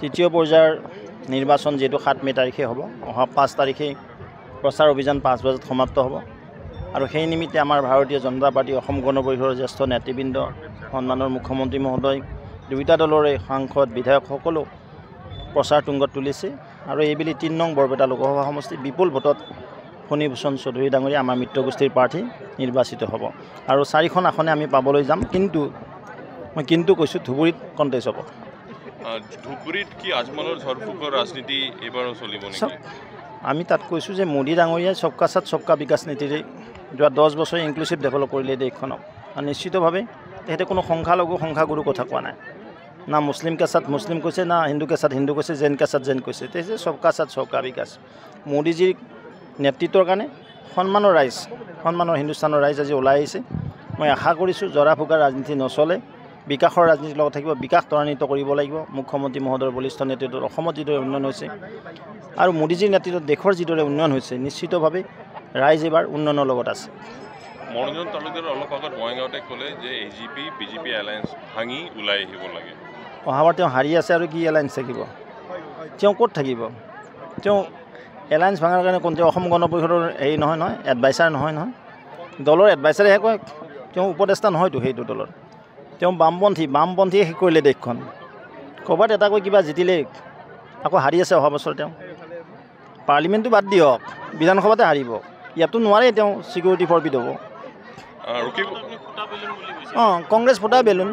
তৃতীয় পৰ্যায়ৰ নিৰ্বাচন যিহেতু সাত মে তাৰিখে হ'ব অহা পাঁচ তাৰিখেই প্ৰচাৰ অভিযান পাঁচ বজাত সমাপ্ত হ'ব আৰু সেই নিমিত্তে আমাৰ ভাৰতীয় জনতা পাৰ্টী অসম গণ পৰিষদৰ জ্যেষ্ঠ নেতৃবৃন্দ সন্মানৰ মুখ্যমন্ত্ৰী মহোদয় দুয়োটা দলৰে সাংসদ বিধায়কসকলো প্ৰচাৰ তুংগত তুলিছে আৰু এইবেলি তিন নং বৰপেটা লোকসভা সমষ্টি বিপুল ভোটত ফণীভূষণ চৌধুৰী ডাঙৰীয়া আমাৰ মিত্ৰগোষ্ঠীৰ প্ৰাৰ্থী নিৰ্বাচিত হ'ব আৰু চাৰিখন আসনে আমি পাবলৈ যাম কিন্তু মই কিন্তু কৈছোঁ ধুবুৰীত কণ্টেষ্ট হ'ব আমি তাত কৈছোঁ যে মোদী ডাঙৰীয়াই চবকা চাত চবকা বিকাশ নীতিৰে যোৱা দহ বছৰ ইনক্লুচিভ ডেভেলপ কৰিলে দেশখনক আৰু নিশ্চিতভাৱে তেখেতে কোনো সংখ্যালঘু সংখ্যাগুৰু কথা কোৱা নাই না মুছলিম কেচাত মুছলিম কৈছে না হিন্দু কেচাত হিন্দু কৈছে জেন কেচাত জেন কৈছে তেতিয়া চবকা চাত চবকা বিকাশ মোদীজীৰ নেতৃত্বৰ কাৰণে সন্মানৰ ৰাইজ সন্মানৰ হিন্দুস্তানৰ ৰাইজ আজি ওলাই আহিছে মই আশা কৰিছোঁ জৰা ফুকা ৰাজনীতি নচলে বিকাশৰ ৰাজনীতিৰ লগত থাকিব বিকাশ ত্বৰান্বিত কৰিব লাগিব মুখ্যমন্ত্ৰী মহোদয়ৰ বলিষ্ঠ নেতৃত্বত অসমত যিদৰে উন্নয়ন হৈছে আৰু মোদীজীৰ নেতৃত্বত দেশৰ যিদৰে উন্নয়ন হৈছে নিশ্চিতভাৱে ৰাইজ এইবাৰ উন্নয়নৰ লগত আছে মনোৰঞ্জন তালুকদাৰ অলপ আগত বঙাইগাঁৱতে ক'লে যে A G P B J P alliance ভাঙি ওলাই আহিব লাগে অহাবাৰ তেওঁ হাৰি আছে আৰু কি এলায়েঞ্চ থাকিব তেওঁ ক'ত থাকিব তেওঁ এলায়েন্স ভাঙাৰ কাৰণে কোন তেওঁ অসম গণ পৰিষদৰ হেৰি নহয় নহয় এডভাইচাৰ নহয় নহয় দলৰ এডভাইচাৰেহে কয় তেওঁ উপদেষ্টা নহয়তো সেইটো দলৰ তেওঁ বামপন্থী বামপন্থীয়ে শেষ কৰিলে দেশখন ক'ৰবাত এটাকৈ কিবা জিতিলেই আকৌ হাৰি আছে অহা বছৰ তেওঁ পাৰ্লিমেণ্টটো বাদ দিয়ক বিধানসভাতে হাৰিব ইয়াতো নোৱাৰে তেওঁ চিকিউৰিটি ফৰ্বিড হ'ব অঁ কংগ্ৰেছ ফুটা বেলুন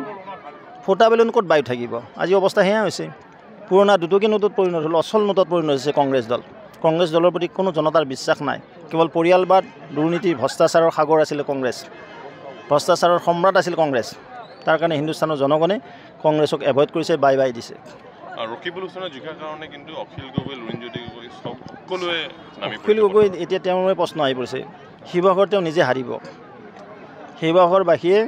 ফুটা বেলুন ক'ত বায়ু থাকিব আজি অৱস্থা সেয়া হৈছে পুৰণা দুটকী নোটত পৰিণত হ'ল অচল নোটত পৰিণত হৈছে কংগ্ৰেছ দল কংগ্ৰেছ দলৰ প্ৰতি কোনো জনতাৰ বিশ্বাস নাই কেৱল পৰিয়ালবাদ দুৰ্নীতি ভ্ৰষ্টাচাৰৰ সাগৰ আছিলে কংগ্ৰেছ ভ্ৰষ্টাচাৰৰ সম্ৰাট আছিল কংগ্ৰেছ তাৰ কাৰণে হিন্দুস্তানৰ জনগণে কংগ্ৰেছক এভইড কৰিছে বাই বাই দিছে অখিল গগৈ এতিয়া তেওঁৰে প্ৰশ্ন আহি পৰিছে শিৱসাগৰ তেওঁ নিজে হাৰিব শিৱসাগৰবাসীয়ে বাসীয়ে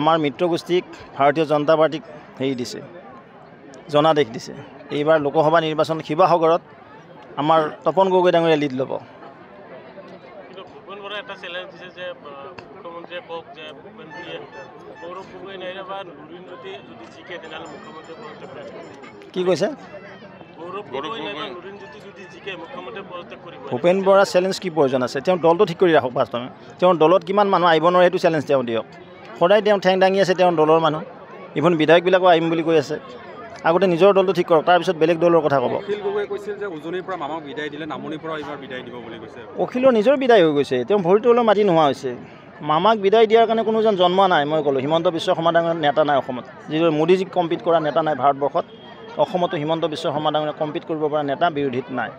আমাৰ মিত্ৰগোষ্ঠীক ভাৰতীয় জনতা পাৰ্টীক হেৰি দিছে জনাদেশ দিছে এইবাৰ লোকসভা নিৰ্বাচন শিৱসাগৰত আমাৰ তপন গগৈ ডাঙৰীয়া লিড ল'ব হওক যে ভূপেন্দ্ৰীয়ে গৌৰৱ গগৈ নাইবা নবীন যদি যদি জিকে তেনেহ'লে মুখ্যমন্ত্ৰী পদত্যাগ কৰিব কি কৈছে ভূপেন বৰাৰ চেলেঞ্জ কি প্ৰয়োজন আছে তেওঁ দলটো ঠিক কৰি ৰাখক বাস্তৱে তেওঁৰ দলত কিমান মানুহ আহিব নোৱাৰে সেইটো চেলেঞ্জ তেওঁ দিয়ক সদায় তেওঁ ঠেং দাঙি আছে তেওঁৰ দলৰ মানুহ ইভন বিধায়কবিলাকো আহিম বুলি কৈ আছে আগতে নিজৰ দলটো ঠিক কৰক তাৰপিছত বেলেগ দলৰ কথা ক'ব অখিলৰ নিজৰ বিদায় হৈ গৈছে তেওঁ ভৰিটো অলপ মাটি নোহোৱা হৈছে মামাক বিদায় দিয়াৰ কাৰণে কোনো যেন জন্ম নাই মই ক'লোঁ হিমন্ত বিশ্ব শৰ্মা ডাঙৰীয়া নেতা নাই অসমত যিদৰে মোদীজীক কম্পিট কৰা নেতা নাই ভাৰতবৰ্ষত অসমতো হিমন্ত বিশ্ব শৰ্মা ডাঙৰীয়া কম্পিট কৰিব পৰা নেতা বিৰোধীত নাই